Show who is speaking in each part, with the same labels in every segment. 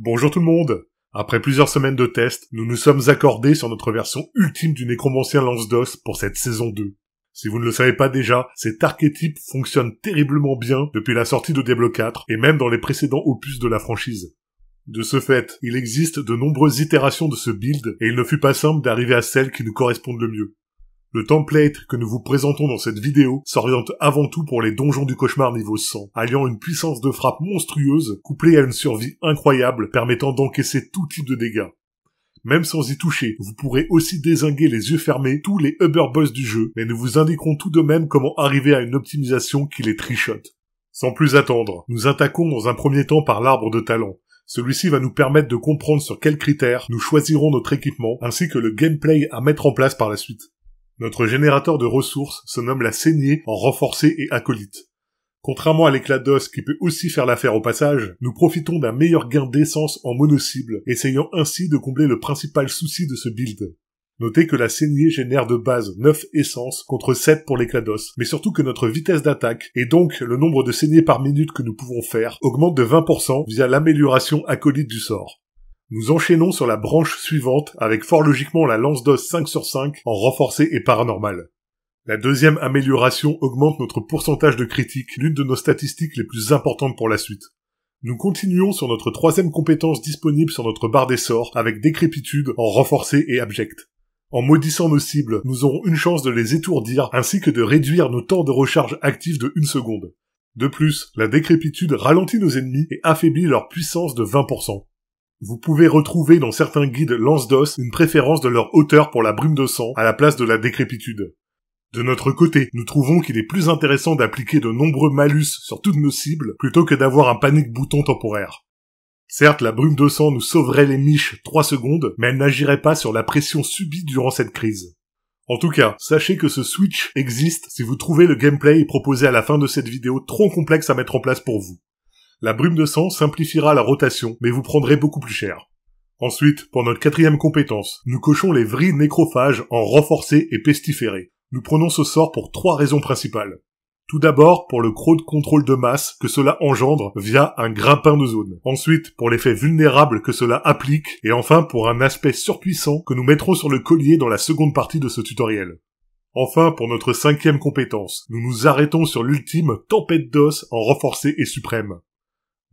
Speaker 1: Bonjour tout le monde Après plusieurs semaines de tests, nous nous sommes accordés sur notre version ultime du Nécromancien Lance-Dos pour cette saison 2. Si vous ne le savez pas déjà, cet archétype fonctionne terriblement bien depuis la sortie de Diablo 4 et même dans les précédents opus de la franchise. De ce fait, il existe de nombreuses itérations de ce build et il ne fut pas simple d'arriver à celle qui nous correspondent le mieux. Le template que nous vous présentons dans cette vidéo s'oriente avant tout pour les donjons du cauchemar niveau 100, alliant une puissance de frappe monstrueuse couplée à une survie incroyable permettant d'encaisser tout type de dégâts. Même sans y toucher, vous pourrez aussi désinguer les yeux fermés tous les Uber Boss du jeu, mais nous vous indiquerons tout de même comment arriver à une optimisation qui les trichote. Sans plus attendre, nous attaquons dans un premier temps par l'arbre de talent. Celui-ci va nous permettre de comprendre sur quels critères nous choisirons notre équipement, ainsi que le gameplay à mettre en place par la suite. Notre générateur de ressources se nomme la saignée en renforcé et acolyte. Contrairement à l'éclat d'os qui peut aussi faire l'affaire au passage, nous profitons d'un meilleur gain d'essence en mono-cible, essayant ainsi de combler le principal souci de ce build. Notez que la saignée génère de base 9 essences contre 7 pour l'éclat d'os, mais surtout que notre vitesse d'attaque, et donc le nombre de saignées par minute que nous pouvons faire, augmente de 20% via l'amélioration acolyte du sort. Nous enchaînons sur la branche suivante avec fort logiquement la lance d'os 5 sur 5 en renforcé et paranormal. La deuxième amélioration augmente notre pourcentage de critiques, l'une de nos statistiques les plus importantes pour la suite. Nous continuons sur notre troisième compétence disponible sur notre barre d'essor, avec décrépitude en renforcé et abject. En maudissant nos cibles, nous aurons une chance de les étourdir ainsi que de réduire nos temps de recharge actifs de une seconde. De plus, la décrépitude ralentit nos ennemis et affaiblit leur puissance de 20%. Vous pouvez retrouver dans certains guides lance-d'os une préférence de leur hauteur pour la brume de sang à la place de la décrépitude. De notre côté, nous trouvons qu'il est plus intéressant d'appliquer de nombreux malus sur toutes nos cibles plutôt que d'avoir un panique bouton temporaire. Certes, la brume de sang nous sauverait les miches 3 secondes, mais elle n'agirait pas sur la pression subie durant cette crise. En tout cas, sachez que ce switch existe si vous trouvez le gameplay proposé à la fin de cette vidéo trop complexe à mettre en place pour vous. La brume de sang simplifiera la rotation, mais vous prendrez beaucoup plus cher. Ensuite, pour notre quatrième compétence, nous cochons les vrilles nécrophages en renforcés et pestiférés. Nous prenons ce sort pour trois raisons principales. Tout d'abord, pour le de contrôle de masse que cela engendre via un grimpin de zone. Ensuite, pour l'effet vulnérable que cela applique. Et enfin, pour un aspect surpuissant que nous mettrons sur le collier dans la seconde partie de ce tutoriel. Enfin, pour notre cinquième compétence, nous nous arrêtons sur l'ultime tempête d'os en renforcé et suprême.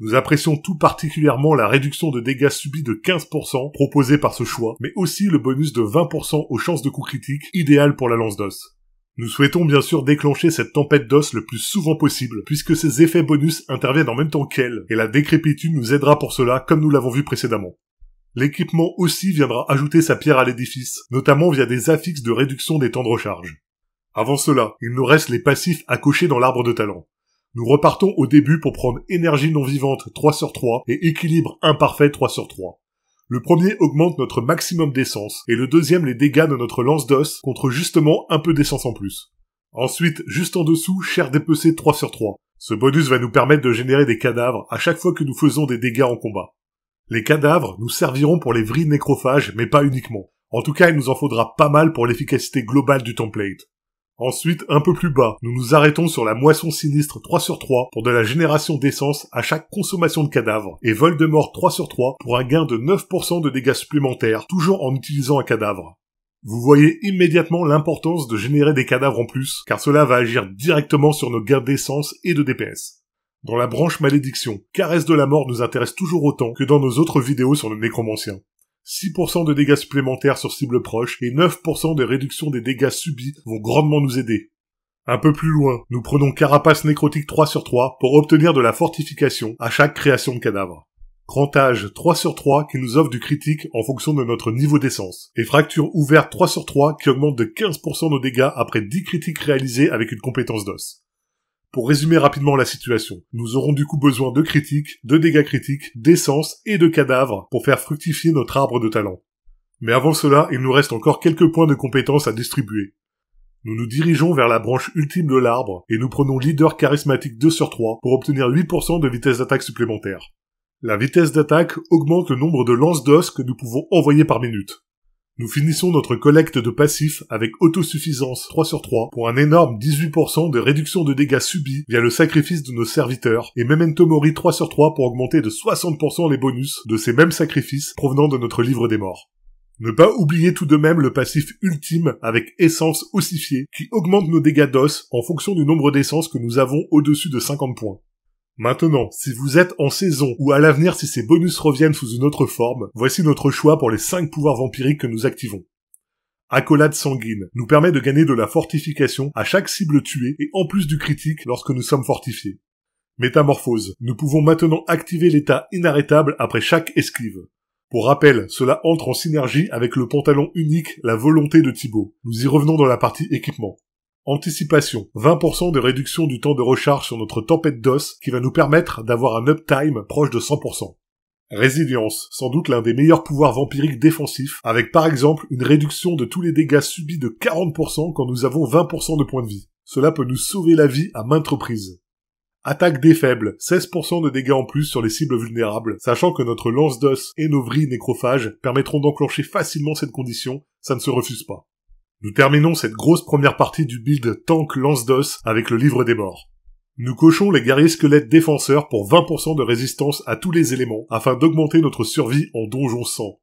Speaker 1: Nous apprécions tout particulièrement la réduction de dégâts subis de 15% proposée par ce choix, mais aussi le bonus de 20% aux chances de coups critiques, idéal pour la lance d'os. Nous souhaitons bien sûr déclencher cette tempête d'os le plus souvent possible, puisque ses effets bonus interviennent en même temps qu'elle, et la décrépitude nous aidera pour cela comme nous l'avons vu précédemment. L'équipement aussi viendra ajouter sa pierre à l'édifice, notamment via des affixes de réduction des temps de recharge. Avant cela, il nous reste les passifs à cocher dans l'arbre de talent. Nous repartons au début pour prendre énergie non vivante 3 sur 3 et équilibre imparfait 3 sur 3. Le premier augmente notre maximum d'essence et le deuxième les dégâts de notre lance d'os contre justement un peu d'essence en plus. Ensuite, juste en dessous, chair dépecée 3 sur 3. Ce bonus va nous permettre de générer des cadavres à chaque fois que nous faisons des dégâts en combat. Les cadavres nous serviront pour les vrilles nécrophages, mais pas uniquement. En tout cas, il nous en faudra pas mal pour l'efficacité globale du template. Ensuite, un peu plus bas, nous nous arrêtons sur la moisson sinistre 3 sur 3 pour de la génération d'essence à chaque consommation de cadavre, et vol de mort 3 sur 3 pour un gain de 9% de dégâts supplémentaires, toujours en utilisant un cadavre. Vous voyez immédiatement l'importance de générer des cadavres en plus, car cela va agir directement sur nos gains d'essence et de DPS. Dans la branche malédiction, caresse de la mort nous intéresse toujours autant que dans nos autres vidéos sur le nécromancien. 6% de dégâts supplémentaires sur cible proche et 9% de réduction des dégâts subis vont grandement nous aider. Un peu plus loin, nous prenons Carapace Nécrotique 3 sur 3 pour obtenir de la fortification à chaque création de cadavre. Crantage 3 sur 3 qui nous offre du critique en fonction de notre niveau d'essence. Et fracture ouverte 3 sur 3 qui augmente de 15% nos dégâts après 10 critiques réalisées avec une compétence d'os. Pour résumer rapidement la situation, nous aurons du coup besoin de critiques, de dégâts critiques, d'essence et de cadavres pour faire fructifier notre arbre de talent. Mais avant cela, il nous reste encore quelques points de compétences à distribuer. Nous nous dirigeons vers la branche ultime de l'arbre et nous prenons leader charismatique 2 sur 3 pour obtenir 8% de vitesse d'attaque supplémentaire. La vitesse d'attaque augmente le nombre de lances d'os que nous pouvons envoyer par minute. Nous finissons notre collecte de passifs avec autosuffisance 3 sur 3 pour un énorme 18% de réduction de dégâts subis via le sacrifice de nos serviteurs et Memento Mori 3 sur 3 pour augmenter de 60% les bonus de ces mêmes sacrifices provenant de notre livre des morts. Ne pas oublier tout de même le passif ultime avec essence ossifiée qui augmente nos dégâts d'os en fonction du nombre d'essences que nous avons au-dessus de 50 points. Maintenant, si vous êtes en saison ou à l'avenir si ces bonus reviennent sous une autre forme, voici notre choix pour les 5 pouvoirs vampiriques que nous activons. Accolade sanguine nous permet de gagner de la fortification à chaque cible tuée et en plus du critique lorsque nous sommes fortifiés. Métamorphose. Nous pouvons maintenant activer l'état inarrêtable après chaque esquive. Pour rappel, cela entre en synergie avec le pantalon unique, la volonté de Thibaut. Nous y revenons dans la partie équipement. Anticipation. 20% de réduction du temps de recharge sur notre tempête d'os qui va nous permettre d'avoir un uptime proche de 100%. Résilience, sans doute l'un des meilleurs pouvoirs vampiriques défensifs, avec par exemple une réduction de tous les dégâts subis de 40% quand nous avons 20% de points de vie. Cela peut nous sauver la vie à maintes reprises. Attaque des faibles, 16% de dégâts en plus sur les cibles vulnérables, sachant que notre lance d'os et nos vrilles nécrophages permettront d'enclencher facilement cette condition, ça ne se refuse pas. Nous terminons cette grosse première partie du build Tank Lance DOS avec le livre des morts. Nous cochons les guerriers squelettes défenseurs pour 20% de résistance à tous les éléments afin d'augmenter notre survie en donjon 100.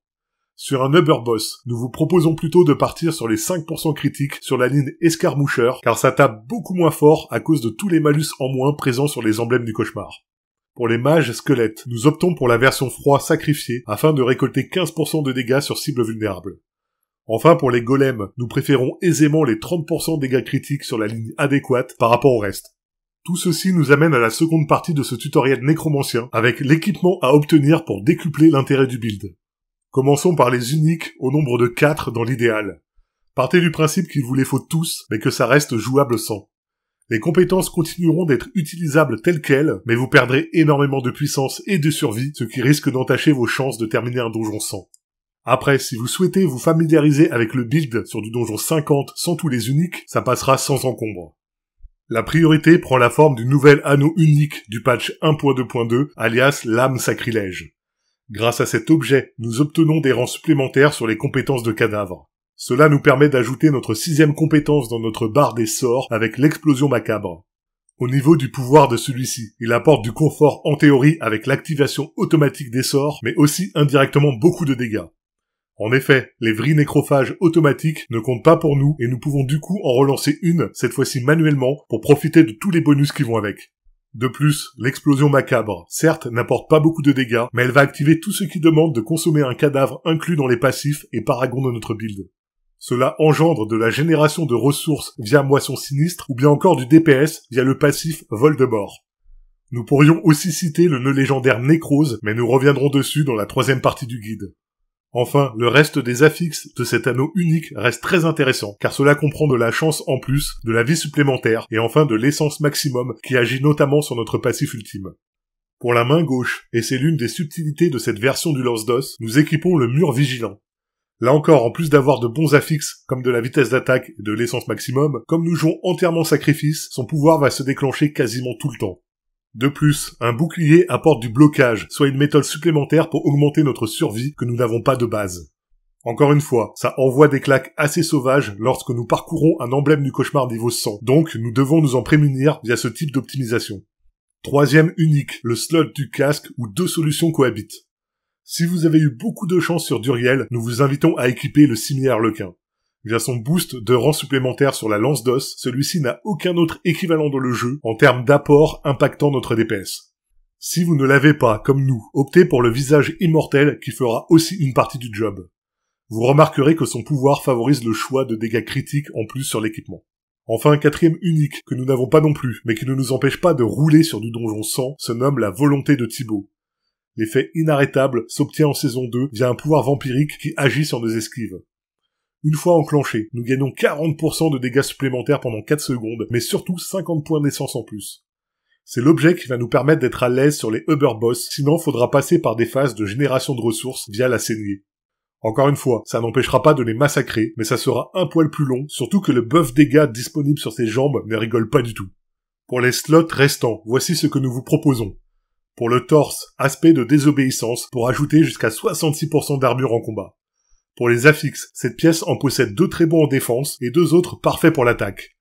Speaker 1: Sur un Uber Boss, nous vous proposons plutôt de partir sur les 5% critiques sur la ligne escarmoucheur car ça tape beaucoup moins fort à cause de tous les malus en moins présents sur les emblèmes du cauchemar. Pour les mages squelettes, nous optons pour la version froid sacrifiée afin de récolter 15% de dégâts sur cible vulnérable. Enfin, pour les golems, nous préférons aisément les 30% dégâts critiques sur la ligne adéquate par rapport au reste. Tout ceci nous amène à la seconde partie de ce tutoriel nécromancien, avec l'équipement à obtenir pour décupler l'intérêt du build. Commençons par les uniques, au nombre de 4 dans l'idéal. Partez du principe qu'il vous les faut tous, mais que ça reste jouable sans. Les compétences continueront d'être utilisables telles quelles, mais vous perdrez énormément de puissance et de survie, ce qui risque d'entacher vos chances de terminer un donjon sans. Après, si vous souhaitez vous familiariser avec le build sur du donjon 50 sans tous les uniques, ça passera sans encombre. La priorité prend la forme du nouvel anneau unique du patch 1.2.2, alias l'âme sacrilège. Grâce à cet objet, nous obtenons des rangs supplémentaires sur les compétences de cadavres. Cela nous permet d'ajouter notre sixième compétence dans notre barre des sorts avec l'explosion macabre. Au niveau du pouvoir de celui-ci, il apporte du confort en théorie avec l'activation automatique des sorts, mais aussi indirectement beaucoup de dégâts. En effet, les vrais nécrophages automatiques ne comptent pas pour nous et nous pouvons du coup en relancer une, cette fois-ci manuellement, pour profiter de tous les bonus qui vont avec. De plus, l'explosion macabre, certes, n'apporte pas beaucoup de dégâts, mais elle va activer tout ce qui demande de consommer un cadavre inclus dans les passifs et paragons de notre build. Cela engendre de la génération de ressources via moisson sinistre ou bien encore du DPS via le passif vol de mort. Nous pourrions aussi citer le nœud légendaire Nécrose, mais nous reviendrons dessus dans la troisième partie du guide. Enfin, le reste des affixes de cet anneau unique reste très intéressant, car cela comprend de la chance en plus, de la vie supplémentaire, et enfin de l'essence maximum qui agit notamment sur notre passif ultime. Pour la main gauche, et c'est l'une des subtilités de cette version du lance d'os, nous équipons le mur vigilant. Là encore, en plus d'avoir de bons affixes, comme de la vitesse d'attaque et de l'essence maximum, comme nous jouons entièrement sacrifice, son pouvoir va se déclencher quasiment tout le temps. De plus, un bouclier apporte du blocage, soit une méthode supplémentaire pour augmenter notre survie que nous n'avons pas de base. Encore une fois, ça envoie des claques assez sauvages lorsque nous parcourons un emblème du cauchemar niveau 100, donc nous devons nous en prémunir via ce type d'optimisation. Troisième unique, le slot du casque où deux solutions cohabitent. Si vous avez eu beaucoup de chance sur Duriel, nous vous invitons à équiper le similaire lequin. Via son boost de rang supplémentaire sur la lance d'os, celui-ci n'a aucun autre équivalent dans le jeu en termes d'apport impactant notre DPS. Si vous ne l'avez pas, comme nous, optez pour le visage immortel qui fera aussi une partie du job. Vous remarquerez que son pouvoir favorise le choix de dégâts critiques en plus sur l'équipement. Enfin, un quatrième unique, que nous n'avons pas non plus, mais qui ne nous empêche pas de rouler sur du donjon sans, se nomme la volonté de Thibaut. L'effet inarrêtable s'obtient en saison 2 via un pouvoir vampirique qui agit sur nos esquives. Une fois enclenché, nous gagnons 40% de dégâts supplémentaires pendant 4 secondes, mais surtout 50 points d'essence en plus. C'est l'objet qui va nous permettre d'être à l'aise sur les Uber Boss, sinon faudra passer par des phases de génération de ressources via la saignée. Encore une fois, ça n'empêchera pas de les massacrer, mais ça sera un poil plus long, surtout que le buff dégâts disponible sur ses jambes ne rigole pas du tout. Pour les slots restants, voici ce que nous vous proposons. Pour le torse, aspect de désobéissance pour ajouter jusqu'à 66% d'armure en combat. Pour les affixes, cette pièce en possède deux très bons en défense et deux autres parfaits pour l'attaque.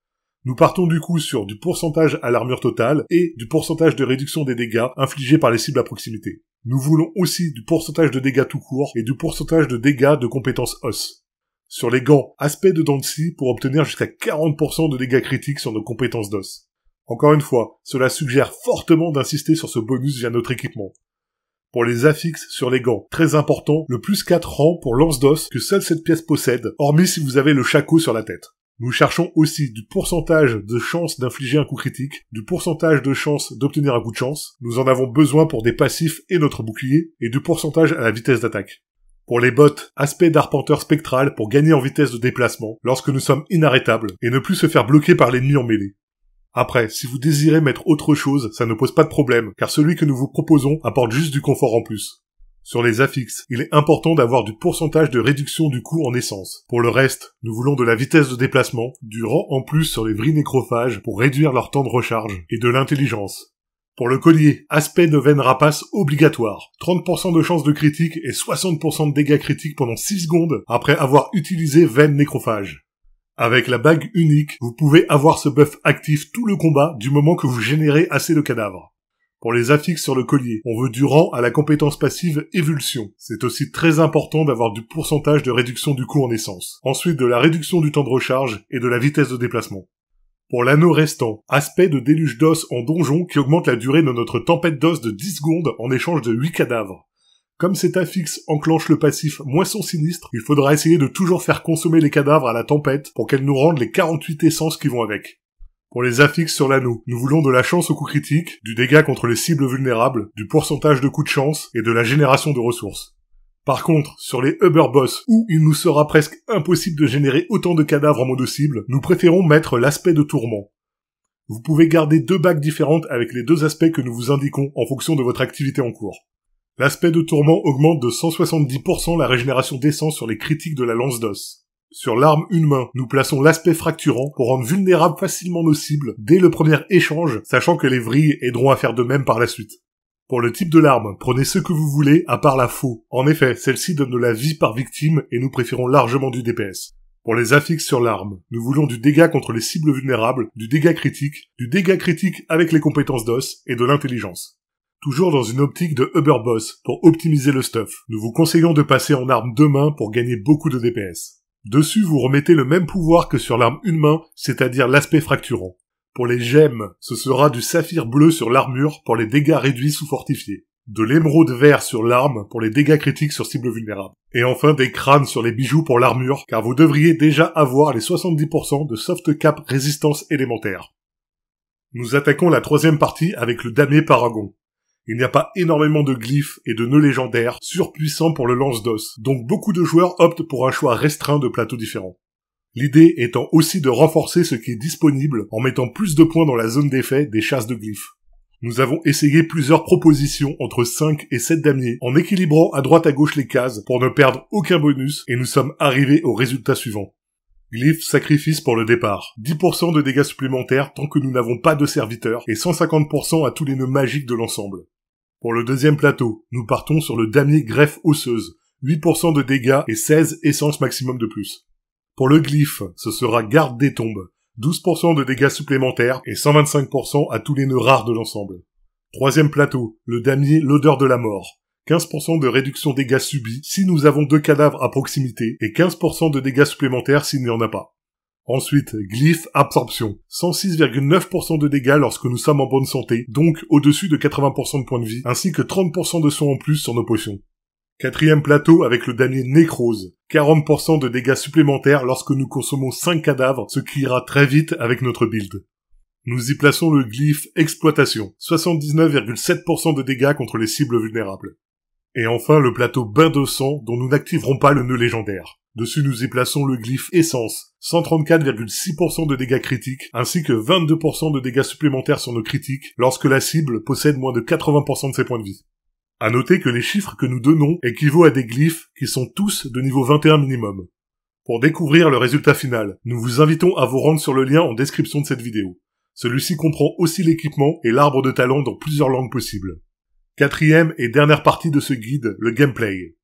Speaker 1: Nous partons du coup sur du pourcentage à l'armure totale et du pourcentage de réduction des dégâts infligés par les cibles à proximité. Nous voulons aussi du pourcentage de dégâts tout court et du pourcentage de dégâts de compétences os. Sur les gants, aspect de Dancy pour obtenir jusqu'à 40% de dégâts critiques sur nos compétences d'os. Encore une fois, cela suggère fortement d'insister sur ce bonus via notre équipement pour les affixes sur les gants. Très important, le plus 4 rangs pour lance d'os que seule cette pièce possède, hormis si vous avez le chaco sur la tête. Nous cherchons aussi du pourcentage de chance d'infliger un coup critique, du pourcentage de chance d'obtenir un coup de chance, nous en avons besoin pour des passifs et notre bouclier, et du pourcentage à la vitesse d'attaque. Pour les bottes, aspect d'arpenteur spectral pour gagner en vitesse de déplacement lorsque nous sommes inarrêtables et ne plus se faire bloquer par l'ennemi en mêlée. Après, si vous désirez mettre autre chose, ça ne pose pas de problème, car celui que nous vous proposons apporte juste du confort en plus. Sur les affixes, il est important d'avoir du pourcentage de réduction du coût en essence. Pour le reste, nous voulons de la vitesse de déplacement, du rang en plus sur les vrilles nécrophages pour réduire leur temps de recharge, et de l'intelligence. Pour le collier, aspect de veine rapace obligatoire. 30% de chance de critique et 60% de dégâts critiques pendant 6 secondes après avoir utilisé veine nécrophage. Avec la bague unique, vous pouvez avoir ce buff actif tout le combat du moment que vous générez assez de cadavres. Pour les affixes sur le collier, on veut du rang à la compétence passive évulsion. C'est aussi très important d'avoir du pourcentage de réduction du coût en essence. Ensuite de la réduction du temps de recharge et de la vitesse de déplacement. Pour l'anneau restant, aspect de déluge d'os en donjon qui augmente la durée de notre tempête d'os de 10 secondes en échange de 8 cadavres. Comme cet affixe enclenche le passif moisson sinistre, il faudra essayer de toujours faire consommer les cadavres à la tempête pour qu'elle nous rende les 48 essences qui vont avec. Pour les affixes sur l'anneau, nous voulons de la chance au coup critique, du dégât contre les cibles vulnérables, du pourcentage de coups de chance et de la génération de ressources. Par contre, sur les Uber Boss, où il nous sera presque impossible de générer autant de cadavres en mode cible, nous préférons mettre l'aspect de tourment. Vous pouvez garder deux bacs différentes avec les deux aspects que nous vous indiquons en fonction de votre activité en cours. L'aspect de tourment augmente de 170% la régénération d'essence sur les critiques de la lance d'os. Sur l'arme une main, nous plaçons l'aspect fracturant pour rendre vulnérables facilement nos cibles dès le premier échange, sachant que les vrilles aideront à faire de même par la suite. Pour le type de l'arme, prenez ce que vous voulez à part la faux. En effet, celle-ci donne de la vie par victime et nous préférons largement du DPS. Pour les affixes sur l'arme, nous voulons du dégât contre les cibles vulnérables, du dégât critique, du dégât critique avec les compétences d'os et de l'intelligence. Toujours dans une optique de Uber Boss pour optimiser le stuff, nous vous conseillons de passer en arme deux mains pour gagner beaucoup de DPS. Dessus, vous remettez le même pouvoir que sur l'arme une main, c'est-à-dire l'aspect fracturant. Pour les gemmes, ce sera du saphir bleu sur l'armure pour les dégâts réduits sous fortifiés, de l'émeraude vert sur l'arme pour les dégâts critiques sur cible vulnérable, et enfin des crânes sur les bijoux pour l'armure, car vous devriez déjà avoir les 70% de soft cap résistance élémentaire. Nous attaquons la troisième partie avec le damné Paragon. Il n'y a pas énormément de glyphes et de nœuds légendaires surpuissants pour le lance d'os, donc beaucoup de joueurs optent pour un choix restreint de plateaux différents. L'idée étant aussi de renforcer ce qui est disponible en mettant plus de points dans la zone d'effet des chasses de glyphes. Nous avons essayé plusieurs propositions entre 5 et 7 damiers en équilibrant à droite à gauche les cases pour ne perdre aucun bonus et nous sommes arrivés au résultat suivant. Glyph sacrifice pour le départ. 10% de dégâts supplémentaires tant que nous n'avons pas de serviteurs et 150% à tous les nœuds magiques de l'ensemble. Pour le deuxième plateau, nous partons sur le damier greffe osseuse. 8% de dégâts et 16 essences maximum de plus. Pour le glyphe, ce sera garde des tombes. 12% de dégâts supplémentaires et 125% à tous les nœuds rares de l'ensemble. Troisième plateau, le damier l'odeur de la mort. 15% de réduction des dégâts subis si nous avons deux cadavres à proximité et 15% de dégâts supplémentaires s'il n'y en a pas. Ensuite, glyphe absorption. 106,9% de dégâts lorsque nous sommes en bonne santé, donc au-dessus de 80% de points de vie, ainsi que 30% de soins en plus sur nos potions. Quatrième plateau avec le dernier nécrose. 40% de dégâts supplémentaires lorsque nous consommons 5 cadavres, ce qui ira très vite avec notre build. Nous y plaçons le glyphe exploitation. 79,7% de dégâts contre les cibles vulnérables. Et enfin le plateau bain de sang dont nous n'activerons pas le nœud légendaire. Dessus nous y plaçons le glyphe essence, 134,6% de dégâts critiques, ainsi que 22% de dégâts supplémentaires sur nos critiques lorsque la cible possède moins de 80% de ses points de vie. À noter que les chiffres que nous donnons équivaut à des glyphes qui sont tous de niveau 21 minimum. Pour découvrir le résultat final, nous vous invitons à vous rendre sur le lien en description de cette vidéo. Celui-ci comprend aussi l'équipement et l'arbre de talent dans plusieurs langues possibles. Quatrième et dernière partie de ce guide, le gameplay.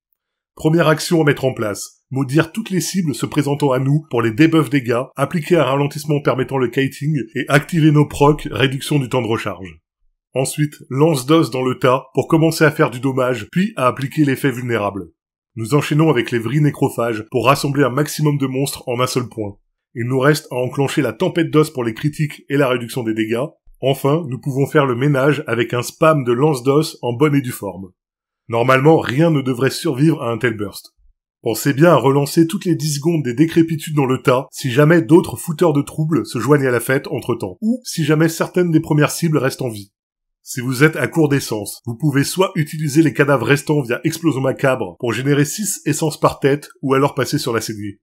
Speaker 1: Première action à mettre en place, maudire toutes les cibles se présentant à nous pour les debuffs dégâts, appliquer un ralentissement permettant le kiting et activer nos procs, réduction du temps de recharge. Ensuite, lance d'os dans le tas pour commencer à faire du dommage, puis à appliquer l'effet vulnérable. Nous enchaînons avec les vrilles nécrophages pour rassembler un maximum de monstres en un seul point. Il nous reste à enclencher la tempête d'os pour les critiques et la réduction des dégâts, Enfin, nous pouvons faire le ménage avec un spam de lance d'os en bonne et due forme. Normalement, rien ne devrait survivre à un tel burst. Pensez bien à relancer toutes les 10 secondes des décrépitudes dans le tas si jamais d'autres fouteurs de troubles se joignent à la fête entre-temps, ou si jamais certaines des premières cibles restent en vie. Si vous êtes à court d'essence, vous pouvez soit utiliser les cadavres restants via explosion macabre pour générer 6 essences par tête, ou alors passer sur la saignée.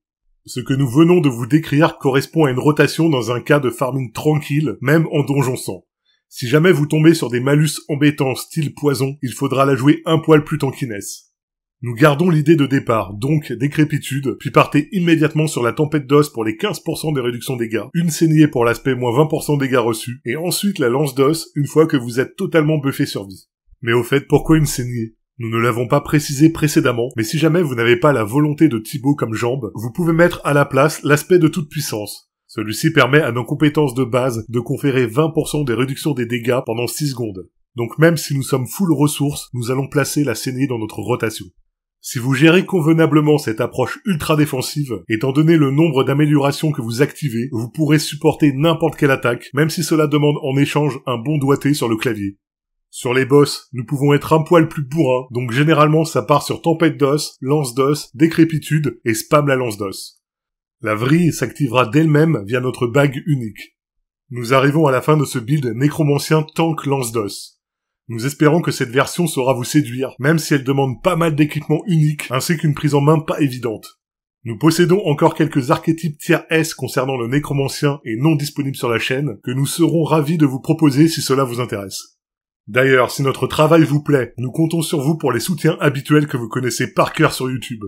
Speaker 1: Ce que nous venons de vous décrire correspond à une rotation dans un cas de farming tranquille, même en donjon sans. Si jamais vous tombez sur des malus embêtants style poison, il faudra la jouer un poil plus tankiness. Nous gardons l'idée de départ, donc décrépitude, puis partez immédiatement sur la tempête d'os pour les 15% des réductions des dégâts, une saignée pour l'aspect moins 20% dégâts reçus, et ensuite la lance d'os une fois que vous êtes totalement buffé vie. Mais au fait, pourquoi une saignée nous ne l'avons pas précisé précédemment, mais si jamais vous n'avez pas la volonté de Thibaut comme jambe, vous pouvez mettre à la place l'aspect de toute puissance. Celui-ci permet à nos compétences de base de conférer 20% des réductions des dégâts pendant 6 secondes. Donc même si nous sommes full ressources, nous allons placer la saignée dans notre rotation. Si vous gérez convenablement cette approche ultra défensive, étant donné le nombre d'améliorations que vous activez, vous pourrez supporter n'importe quelle attaque, même si cela demande en échange un bon doigté sur le clavier. Sur les boss, nous pouvons être un poil plus bourrin, donc généralement ça part sur tempête d'os, lance d'os, décrépitude et spam la lance d'os. La vrille s'activera d'elle-même via notre bague unique. Nous arrivons à la fin de ce build nécromancien tank lance d'os. Nous espérons que cette version saura vous séduire, même si elle demande pas mal d'équipements uniques ainsi qu'une prise en main pas évidente. Nous possédons encore quelques archétypes tier S concernant le nécromancien et non disponibles sur la chaîne que nous serons ravis de vous proposer si cela vous intéresse. D'ailleurs, si notre travail vous plaît, nous comptons sur vous pour les soutiens habituels que vous connaissez par cœur sur YouTube.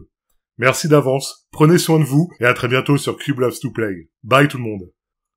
Speaker 1: Merci d'avance, prenez soin de vous et à très bientôt sur Cube Loves to Play. Bye tout le monde.